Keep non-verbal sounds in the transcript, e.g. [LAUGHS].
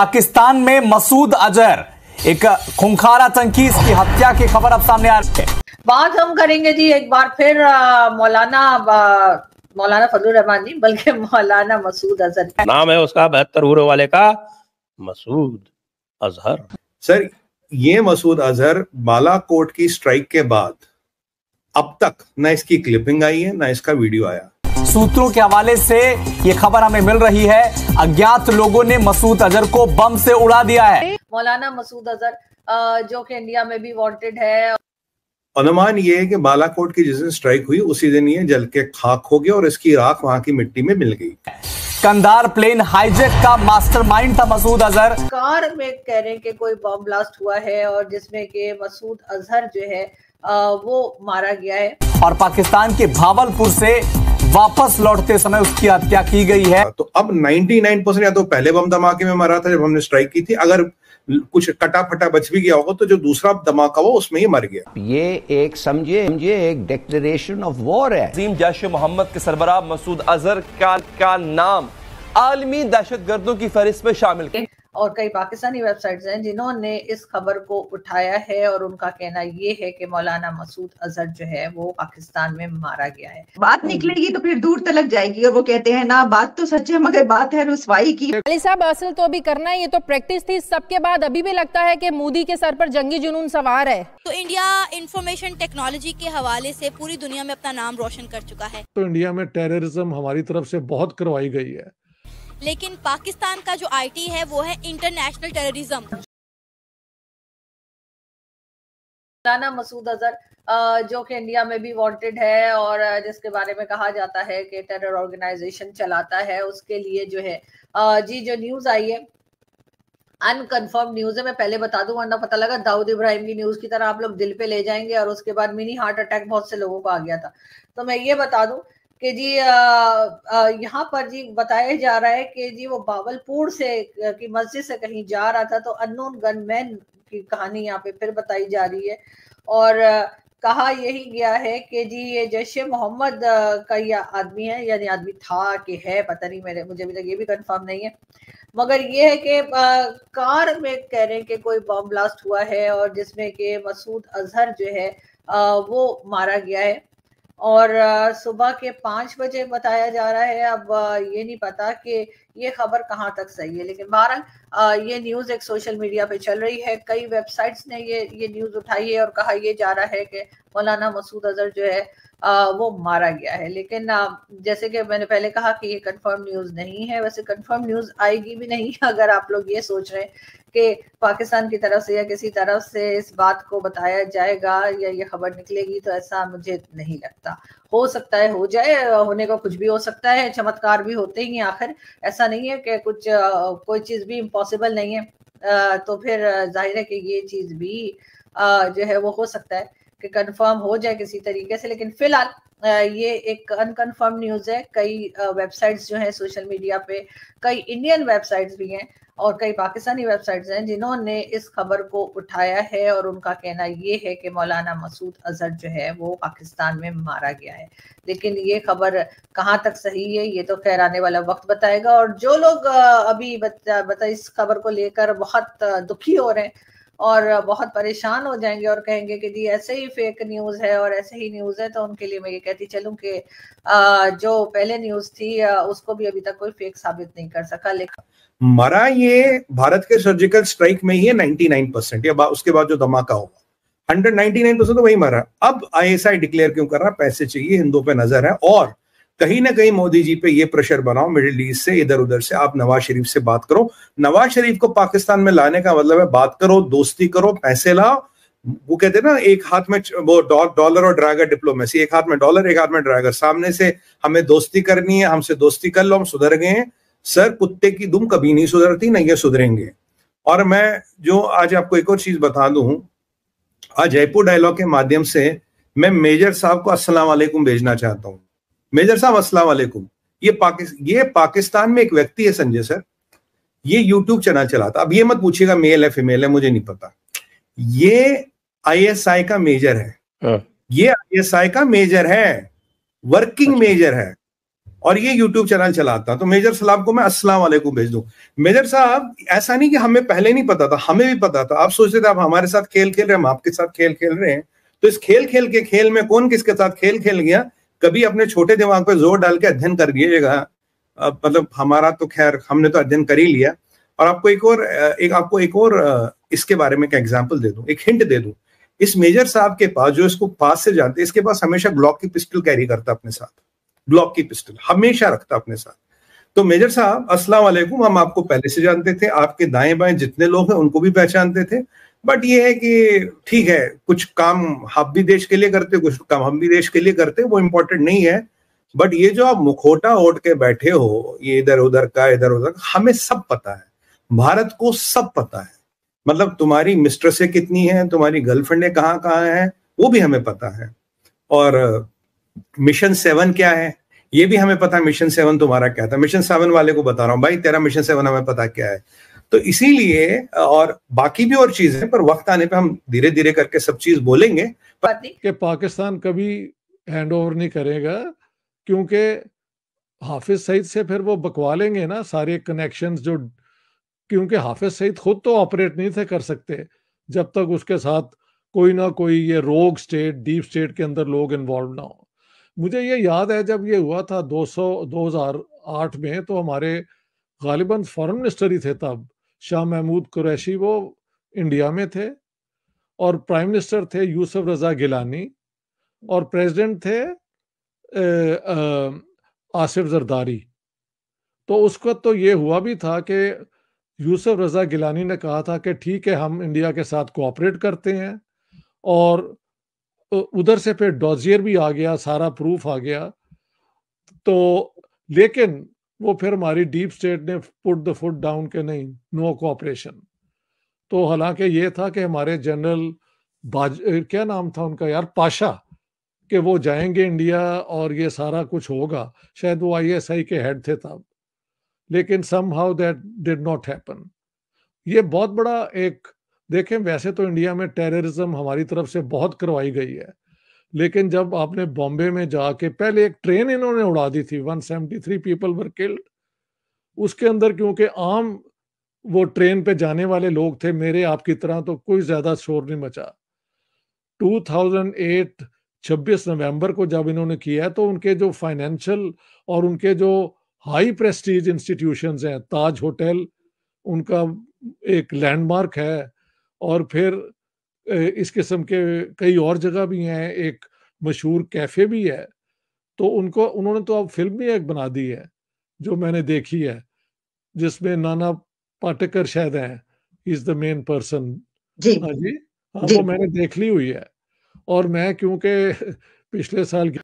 पाकिस्तान में मसूद अजहर एक खूंखार आतंकी इसकी हत्या की खबर अब सामने आ रही है बात हम करेंगे जी एक बार फिर मौलाना मौलाना फजल रहमान जी बल्कि मौलाना मसूद अजहर नाम है उसका बेहतर हुरो वाले का मसूद अजहर सर ये मसूद अजहर बालाकोट की स्ट्राइक के बाद अब तक ना इसकी क्लिपिंग आई है ना इसका वीडियो आया सूत्रों के हवाले से ये खबर हमें मिल रही है अज्ञात लोगों ने मसूद अजहर को बम से उड़ा दिया है मौलाना मसूद अजहर जो कि इंडिया में भी वांटेड है अनुमान ये है कि बालाकोट की जिस दिन स्ट्राइक हुई उसी दिन ये जल के खाक हो गया और इसकी राख वहाँ की मिट्टी में मिल गई कंधार प्लेन हाईजेक का मास्टरमाइंड था मसूद अजहर कार में कह रहे हैं कि कोई बॉम्ब ब्लास्ट हुआ है और जिसमें के मसूद अजहर जो है आ, वो मारा गया है और पाकिस्तान के भावलपुर से वापस लौटते समय उसकी हत्या की गई है तो अब 99 परसेंट या तो पहले बम धमाके में मरा था जब हमने स्ट्राइक की थी अगर कुछ कटा फटा बच भी गया होगा तो जो दूसरा धमाका हुआ उसमें ही मर गया ये एक समझे समझिए एक डिक्लेरेशन ऑफ वॉर है अजीम जैश मोहम्मद के सरबराह मसूद अजहर का, का नाम आलमी दहशत गर्दों की फहरिस्त में शामिल और कई पाकिस्तानी वेबसाइट्स हैं जिन्होंने इस खबर को उठाया है और उनका कहना ये है कि मौलाना मसूद अजहर जो है वो पाकिस्तान में मारा गया है बात हम्म। निकलेगी तो फिर दूर तक जाएगी और वो कहते हैं ना बात तो सच है मगर बात है रुसवाई की अली साहब असल तो अभी करना है ये तो प्रैक्टिस थी सबके बाद अभी भी लगता है की मोदी के सर पर जंगी जुनून सवार है तो इंडिया इंफॉर्मेशन टेक्नोलॉजी के हवाले ऐसी पूरी दुनिया में अपना नाम रोशन कर चुका है तो इंडिया में टेररिज्म हमारी तरफ ऐसी बहुत करवाई गई है लेकिन पाकिस्तान का जो आईटी है वो है इंटरनेशनल टेररिज्म मौलाना मसूद अजहर जो कि इंडिया में भी वांटेड है और जिसके बारे में कहा जाता है कि टेरर ऑर्गेनाइजेशन चलाता है उसके लिए जो है जी जो न्यूज आई है अनकन्फर्म न्यूज है मैं पहले बता दूं वरना पता लगा दाऊद इब्राहिम की न्यूज की तरह आप लोग दिल पे ले जाएंगे और उसके बाद मिनी हार्ट अटैक बहुत से लोगों को आ गया था तो मैं ये बता दूं कि जी यहाँ पर जी बताया जा रहा है कि जी वो बावलपुर से की मस्जिद से कहीं जा रहा था तो अननोन गनमैन की कहानी यहाँ पे फिर बताई जा रही है और कहा यही गया है कि जी ये जैश मोहम्मद का यह आदमी है यानी आदमी था कि है पता नहीं मेरे मुझे अभी तक ये भी कंफर्म नहीं है मगर ये है कि कार में कह रहे हैं कि कोई बॉम्ब ब्लास्ट हुआ है और जिसमें कि मसूद अजहर जो है आ, वो मारा गया है और सुबह के पाँच बजे बताया जा रहा है अब ये नहीं पता कि ये खबर कहाँ तक सही है लेकिन बहरहाल ये न्यूज़ एक सोशल मीडिया पे चल रही है कई वेबसाइट्स ने ये ये न्यूज़ उठाई है और कहा यह जा रहा है कि मौलाना मसूद अजहर जो है आ, वो मारा गया है लेकिन आ, जैसे कि मैंने पहले कहा कि ये कंफर्म न्यूज़ नहीं है वैसे कंफर्म न्यूज़ आएगी भी नहीं [LAUGHS] अगर आप लोग ये सोच रहे हैं कि पाकिस्तान की तरफ से या किसी तरफ से इस बात को बताया जाएगा या ये खबर निकलेगी तो ऐसा मुझे नहीं लगता हो सकता है हो जाए होने का कुछ भी हो सकता है चमत्कार भी होते ही आखिर ऐसा नहीं है कि कुछ कोई चीज़ भी इम्पॉसिबल नहीं है तो फिर जाहिर है कि ये चीज़ भी जो है वो हो सकता है कि कंफर्म हो जाए किसी तरीके से लेकिन फिलहाल ये एक अनकंफर्म न्यूज़ है कई वेबसाइट्स जो हैं सोशल मीडिया पे कई इंडियन वेबसाइट्स भी हैं और कई पाकिस्तानी वेबसाइट्स हैं जिन्होंने इस खबर को उठाया है और उनका कहना ये है कि मौलाना मसूद अजहर जो है वो पाकिस्तान में मारा गया है लेकिन ये खबर कहाँ तक सही है ये तो खैर आने वाला वक्त बताएगा और जो लोग अभी बता, बता इस खबर को लेकर बहुत दुखी हो रहे हैं और बहुत परेशान हो जाएंगे और कहेंगे कि जी ऐसे ही फेक न्यूज़ है और ऐसे ही न्यूज़ है तो उनके लिए मैं ये कहती चलूं कि जो पहले न्यूज़ थी उसको भी अभी तक कोई फेक साबित नहीं कर सका लेकिन मरा ये भारत के सर्जिकल स्ट्राइक में ही है नाइन परसेंट या उसके बाद जो धमाका हुआ 199 परसेंट तो वही मरा अब आईएसआई डिक्लेयर क्यों कर रहा पैसे चाहिए हिंदुओं पे नजर है और कहीं ना कहीं मोदी जी पे ये प्रेशर बनाओ मिडिल ईस्ट से इधर उधर से आप नवाज शरीफ से बात करो नवाज शरीफ को पाकिस्तान में लाने का मतलब है बात करो दोस्ती करो पैसे लाओ वो कहते हैं ना एक हाथ में वो डॉलर और ड्रैगर डिप्लोमेसी एक हाथ में डॉलर एक हाथ में ड्रैगर सामने से हमें दोस्ती करनी है हमसे दोस्ती कर लो हम सुधर गए हैं सर कुत्ते की दुम कभी नहीं सुधरती नहीं ये सुधरेंगे और मैं जो आज आपको एक और चीज बता दू आज जयपुर डायलॉग के माध्यम से मैं मेजर साहब को असलामेकुम वालेकुम भेजना चाहता हूँ मेजर साहब अस्सलाम वालेकुम ये पाकिस ये पाकिस्तान में एक व्यक्ति है संजय सर ये यूट्यूब चैनल चलाता अब ये मत पूछिएगा मेल है फीमेल है मुझे नहीं पता ये आईएसआई का मेजर है हाँ। ये आईएसआई का मेजर है वर्किंग अच्छा। मेजर है और ये यूट्यूब चैनल चलाता तो मेजर साहब को मैं अस्सलाम वालेकुम भेज दू मेजर साहब ऐसा नहीं कि हमें पहले नहीं पता था हमें भी पता था आप सोचते थे आप हमारे साथ खेल खेल रहे हैं हम आपके साथ खेल खेल रहे हैं तो इस खेल खेल के खेल में कौन किसके साथ खेल खेल गया कभी अपने छोटे दिमाग पर जोर डाल के अध्ययन कर लीजिएगा मतलब हमारा तो खैर हमने तो अध्ययन कर ही लिया और आपको एक और एक आपको एक और इसके बारे में एक एग्जाम्पल दे दूं एक हिंट दे दूं इस मेजर साहब के पास जो इसको पास से जानते इसके पास हमेशा ग्लॉक की पिस्टल कैरी करता अपने साथ ग्लॉक की पिस्टल हमेशा रखता अपने साथ तो मेजर साहब अस्सलाम वालेकुम हम आपको पहले से जानते थे आपके दाएं बाएं जितने लोग हैं उनको भी पहचानते थे बट ये है कि ठीक है कुछ काम हम भी देश के लिए करते कुछ काम हम भी देश के लिए करते वो इम्पोर्टेंट नहीं है बट ये जो आप मुखोटा ओट के बैठे हो ये इधर उधर का इधर उधर का हमें सब पता है भारत को सब पता है मतलब तुम्हारी मिस्ट्रेसें कितनी हैं तुम्हारी गर्लफ्रेंडें कहाँ कहाँ हैं वो भी हमें पता है और मिशन सेवन क्या है ये भी हमें पता है मिशन सेवन तुम्हारा क्या था मिशन सेवन वाले को बता रहा हूँ भाई तेरा मिशन सेवन हमें पता क्या है तो इसीलिए और बाकी भी और चीजें पर वक्त आने पे हम धीरे धीरे करके सब चीज बोलेंगे पर... कि पाकिस्तान कभी हैंड ओवर नहीं करेगा क्योंकि हाफिज सईद से फिर वो बकवा लेंगे ना सारे कनेक्शन जो क्योंकि हाफिज सईद खुद तो ऑपरेट नहीं थे कर सकते जब तक उसके साथ कोई ना कोई ये रोग स्टेट डीप स्टेट के अंदर लोग इन्वॉल्व ना हो मुझे ये याद है जब ये हुआ था 200 2008 में तो हमारे गालिबा फॉरेन मिनिस्टर ही थे तब शाह महमूद कुरैशी वो इंडिया में थे और प्राइम मिनिस्टर थे यूसुफ रजा गिलानी और प्रेसिडेंट थे आसिफ जरदारी तो उस वक्त तो ये हुआ भी था कि यूसुफ रजा गिलानी ने कहा था कि ठीक है हम इंडिया के साथ कोऑपरेट करते हैं और उधर से फिर डॉजियर भी आ गया सारा प्रूफ आ गया तो लेकिन वो फिर हमारी डीप स्टेट ने पुट द फुट डाउन के नहीं नो कोऑपरेशन तो हालांकि ये था कि हमारे जनरल बाज क्या नाम था उनका यार पाशा कि वो जाएंगे इंडिया और ये सारा कुछ होगा शायद वो आईएसआई के हेड थे तब लेकिन somehow that did not happen ये बहुत बड़ा एक देखें वैसे तो इंडिया में टेररिज्म हमारी तरफ से बहुत करवाई गई है लेकिन जब आपने बॉम्बे में जाके पहले एक ट्रेन इन्होंने उड़ा दी थी 173 पीपल वर किल्ड उसके अंदर क्योंकि आम वो ट्रेन पे जाने वाले लोग थे मेरे आपकी तरह तो कोई ज्यादा शोर नहीं मचा 2008 26 नवंबर को जब इन्होंने किया तो उनके जो फाइनेंशियल और उनके जो हाई प्रेस्टीज इंस्टीट्यूशन हैं ताज होटल उनका एक लैंडमार्क है और फिर इस किस्म के कई और जगह भी हैं एक मशहूर कैफ़े भी है तो उनको उन्होंने तो अब फिल्म भी एक बना दी है जो मैंने देखी है जिसमें नाना पाटेकर शायद हैं इज द मेन पर्सन जी हाँ जी हाँ वो मैंने देख ली हुई है और मैं क्योंकि पिछले साल